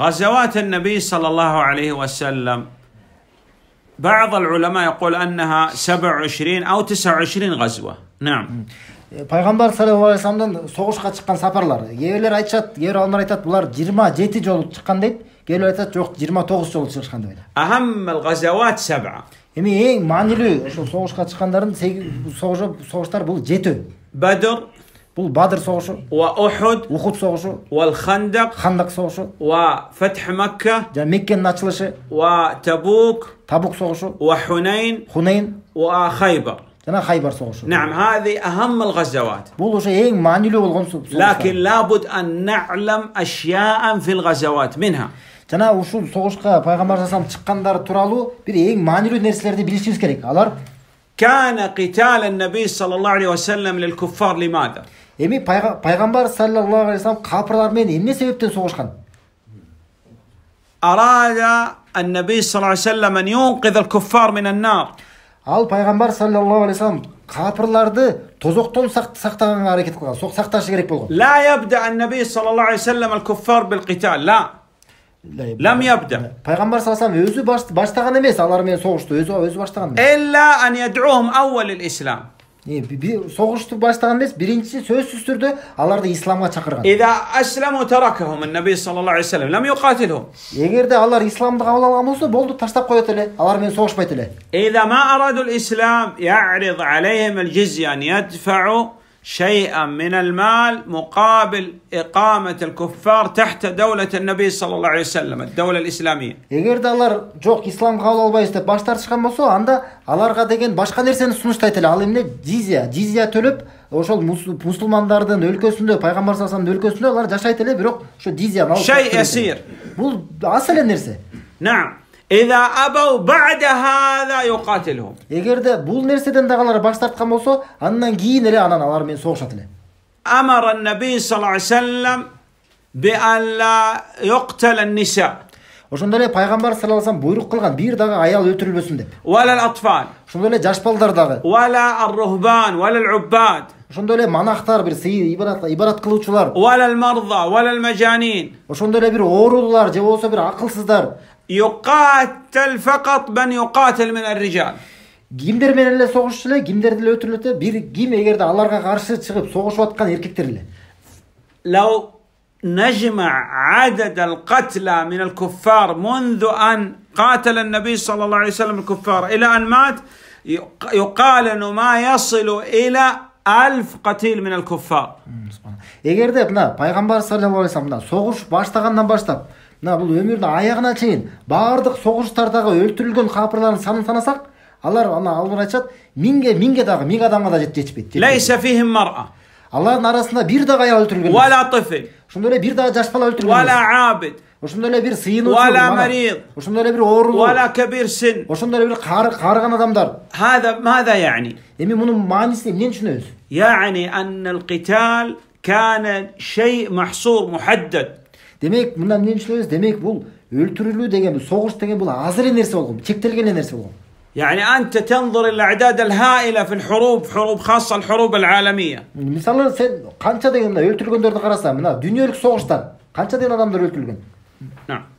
غزوات النبي صلى الله عليه وسلم بعض العلماء يقول أنها 27 أو 29 غزوة نعم пайғамбар саллаллаху алейхи вассаламдан соғышқа шыққан сапарлар кейбіреулер айтышады кейбір ғалымдар айтады бұлар жиырма жеті жол шыққан дейді кейбіреулер айтады жоқ жиырма тоғыз жол шыққан деп айтады эми эң маанилүү ошол согушка чыккандардын соғыштар бұл жеті бадр бұл бадыр соғышы уа ухуд ухуд соғышы уал хандак хандак соғышы уа фатх макка жаңа меккенің ашылышы уа табук табук соғышы خيبر صوص نعم هذه أهم الغزوات بقولوا هي ما نلو الغمس لكن لابد أن نعلم أشياء في الغزوات منها جنا وشو صوص كا بعمر زمان تكندر ترالو بري هي ما نلو نرسل دي بليشيوس كريك ألار كان قتال النبي صلى الله عليه وسلم للكفار لماذا؟ Эми пайгамбар саллаллаху алейхи вассалам кафирлар менен эмне себептен согушкан? أراد النبي صلى الله عليه وسلم أن ينقذ الكفار من النار. ал пайгамбар саллаллаху алейхи вассалам кафирларды тозоктон сактаганга аракет кылган сакташ керек болгон. لا يبدأ النبي صلى الله عليه وسلم الكفار بالقتال لا. Lam yabda. Peygamber sallallahu aleyhi ve sellem özü baş, başlagan emas, alar menен soguştu. Özü özü başlagan emas. Ella an yed'uhum awwal al-islam. Bir, bir soguştu başlagan emas, birincisi söz süstürdü, da İslam'a çakırgan. İza aslamu terakahum en Nabi sallallahu aleyhi ve sellem lam yuqatilhum. Egerde alar İslam'da kabul algan bolsa, boldu taştap koyat ele, alar menен soguşmayt ele. İza ma aradu al-islam ya'rid aleyhim al-jizya an yedfa'u شيئا من المال مقابل إقامة الكفار تحت دولة النبي صلى الله عليه وسلم الدولة الإسلامية алар жоқ ислам қабыл албайбыз деп баш болса анда аларга деген басқа нерсені сұныштайды эле ал эмне дизия дизия төлөп ошол мусулмандардын өлкөсүндө пайгамбар саламдын өлкөсүндө алар жашайт эле бирок ошо بروك аз эле Иза أبوا بعد хаза يقاتلهم егер де бұл нәрседен дағалар бас тартқан болса аннан кейін эле анан алар менен согушат أمر ошондо эле пайгамбар саллаллаху алейхи буйрук кылган бир дагы аял өлтүрүлбөсүн деп ошондой эле жаш балдар дагы ошондой эле манахтар бир сый ибарат кылуучулар ошондой эле бир оорулар же болбосо бир акылсыздар يقاتل فقط من يقاتل من الرجال кимдер менен эле согушуш эле кимдерди эле өлтүрүлөт э бир ким эгерде аларга каршы чыгып согушуп لو نجمع عدد القتلى من الكفار منذ أن قاتل النبي صلى الله عليه وسلم الكفار إلى أن مات يقال أنه ما يصل إلى ألف قتيل من الكفار. إذا قلنا بعمر صلى الله عليه وسلم صغر باش تغنى باش تب мына бул өмүрдүн аягына чейин баардык согуштардагы өлтүрүлгөн капырлардын санын санасак алар ана алар айтышат миңге миңге дагы миң адамга да жетпейт деп алардын арасында бир дагы аял өлтүрүлгөн ولا طفل ошондой эле бир дагы жаш бала өлтүрүлгөн ولا عابد ошондой эле бир сыйынуучу ولا مريض ошондой эле бир оорулуу ولا كبير سن ошондой эле бир карыган адамдар هذا ماذا يعني эми мунун маанисин эмнени түшүнөбүз يعني أن القتال كان شيء محصور محدد демек мындан эмнени түшүнөбүз демек бул өлтүрүлүү деген бул согуш деген бул азыр нерсе болгон чектелген нерсе болгон يعني أنت تنظر إلى الأعداد الهائلة في الحروب حروب خاصة الحروب العالمية. مثلا سن قانشا دegen öldürülгöндөрдү карасаң, мына дүйнөлүк согуштар канча деген адамдар өлтүрүлгөн? Наам.